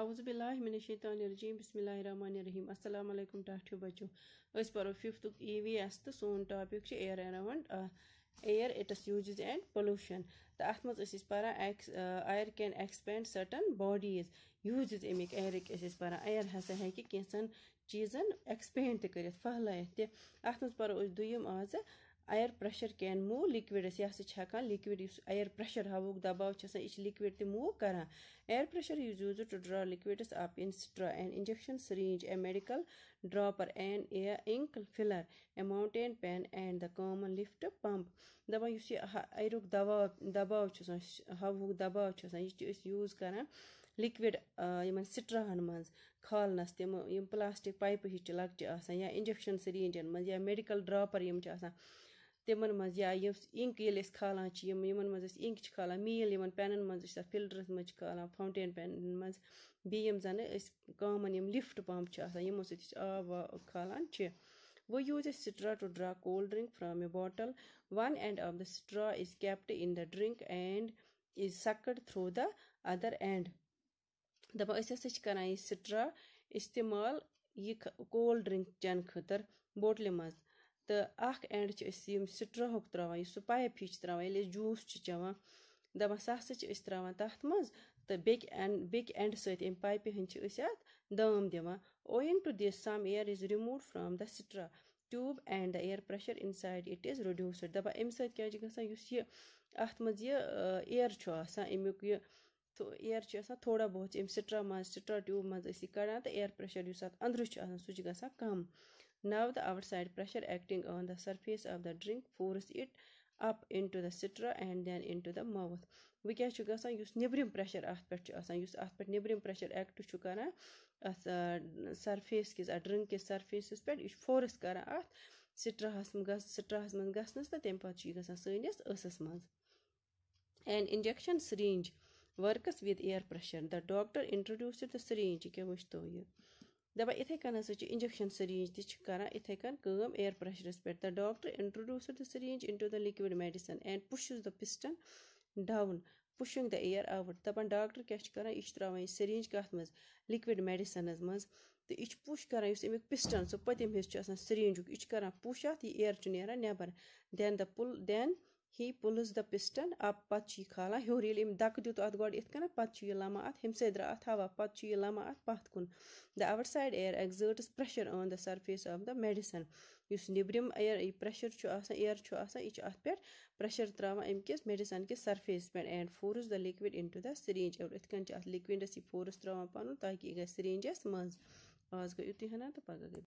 आउज़बिल्लिमिनशैतरजीम बसमीम अल्लाम टाठियों बचो अस पो फिफ्थ ई वी एस तो सोन topic air around air its uses and pollution तो अत मज पारा air can expand certain bodies यूज अमिक एयर पारा एयर हसा हे कैसन चीज़न एक्सपेंड तहलत तथ मज पो दुम आज air pressure can move liquids یہِ ہَسا چھِ ہٮ۪کان لِکوِڈ یُس اَیر پرٛٮ۪شَر ہَوہُک دَباو چھُ آسان یہِ چھِ لِکوِڈ تہِ موٗ کَران air pressure use used to draw liquids up in straw and injection syringe a medical dropper and a ink filler a fountain pen and the common lift pump دَپان یُس یہِ اَیرُک دَباو دَباو چھُ آسان ہَوہُک دَباو چھُ آسان یہِ چھِ أسۍ یوٗز کَران لِکوِڈ یِمَن سٕٹرٛاہَن منٛز کھالنَس تِمہٕ یِم پٕلاسٹِک پایپہٕ ہِش چھِ لۄکچہِ آسان یا اِنجَکشَن سِرینٛجَن منٛز یا میڈِکَل ڈرٛاپَر یِم چھِ آسان تِمَن منٛز یا یُس اِنٛک ییٚلہِ أسۍ کھالان چھِ یِم یِمَن منٛز أسۍ اِنٛک چھِ کھالان میٖل یِمَن پٮ۪نَن منٛز أسۍ تَتھ فِلٹرَس منٛز چھِ کھالان فاوٹین پٮ۪نَن منٛز بیٚیہِ یِم زَن أسۍ کامَن یِم لِفٹ پَمپ چھِ آسان یِمو سۭتۍ أسۍ آب واب کھالان چھِ وۄنۍ یوٗز اَسہِ straw to draw cold drink from a bottle one end of the straw is kept in the drink and is sucked through the other end دَپان أسۍ ہَسا چھِ کَران یہِ سِٹرٛا استعمال یہِ کولڈ ڈِرٛنٛک چٮ۪نہٕ خٲطرٕ بوٹلہِ منٛز تہٕ اَکھ اینٛڈ چھِ أسۍ یِم سِٹرٛاہُک ترٛاوان یُس سُہ پایپ ہِش چھِ ترٛاوان ییٚلہِ أسۍ جوٗس چھِ چٮ۪وان دَپان سُہ ہَسا چھِ أسۍ ترٛاوان تَتھ منٛز تہٕ بیٚکہِ اینٛڈ بیٚکہِ اینٛڈٕ سۭتۍ اَمہِ پایپہِ ہٕنٛدۍ چھِ أسۍ اَتھ دام دِوان owing to this some air is removed from the straw tube and the air pressure inside it is reduced دَپان اَمہِ سۭتۍ کیٛاہ چھِ گژھان یُس یہِ اَتھ منٛز یہِ اِیر چھُ آسان اَمیُک یہِ اِیر چھُ آسان تھوڑا بہت چھِ اَمہِ سِٹرٛا منٛز سِٹرٛا ٹیوٗب منٛز أسۍ یہِ کَڑان تہٕ اِیر پرٛٮ۪شَر یُس اَتھ أنٛدرٕ چھُ آسان سُہ چھُ گژھان کَم Now the outside pressure acting on the surface of the drink force it up into the straw and then into the mouth وۄنۍ کیٛاہ چھُ گژھان یُس نیٚبرِم پرٛٮ۪شَر اَتھ پٮ۪ٹھ چھُ آسان یُس اَتھ پٮ۪ٹھ نیٚبرِم پرٛٮ۪شَر ایٚکٹ چھُ کَران اَتھ سَرفیس کِس اَتھ ڈرٛنٛک کِس سَرفیسَس پٮ۪ٹھ یہِ چھُ فورٕس کَران اَتھ سِٹرٛاہَس گژھ سِٹرٛاہَس منٛز گژھنَس تہٕ تَمہِ پَتہٕ چھُ یہِ گژھان سٲنِس ٲسَس منٛز and injection syringe works with air pressure the doctor introduced the syringe یہِ کیٛاہ وٕچھتو یہِ दपा इथे कन हसा इंजेक्शन सरिंज तरह इथे कन कम एयर प्रेशरस पे the doctor introduced the syringe into the liquid medicine and pushes the piston down pushing the air out दपान डॉक्टर क्या करान यह त्रावान सरिंज कत मज लिक्विड मेडिसन मज तो यह पुश करान इस अमिक पिस्टन सो पतम हिस्सा सरिंजुक यह करान पुश अत यह एयर नु नान नबर then the pull then he pulls the piston up پتہٕ چھُ یہِ کھالان ہیوٚر ییٚلہِ أمۍ دَکہٕ دیُت اَتھ گۄڈٕ یِتھ کٔنٮ۪تھ پَتہٕ چھُ یہِ لَمان اَتھ ہیٚمہِ سۭتۍ درٛاو اَتھ ہوا پَتہٕ چھُ یہِ لَمان اَتھ پَتھ کُن the other side air exerts pressure on the surface of the medicine یُس نیٚبرِم اِیر یہِ پرٛیشَر چھُ آسان اِیر چھُ آسان یہِ چھُ اَتھ پٮ۪ٹھ پرٛیشَر ترٛاوان اَمہِ کِس میڈِسَن کِس سَرفیس پٮ۪ٹھ and forces the liquid into the syringe اور یِتھ کٔنۍ چھُ اَتھ لِکوِڈَس یہِ فورٕس ترٛاوان پَنُن تاکہِ یہِ گژھِ سِریٖنجَس منٛز آز گوٚو یُتُے ہنا تہٕ پَگاہ گٔے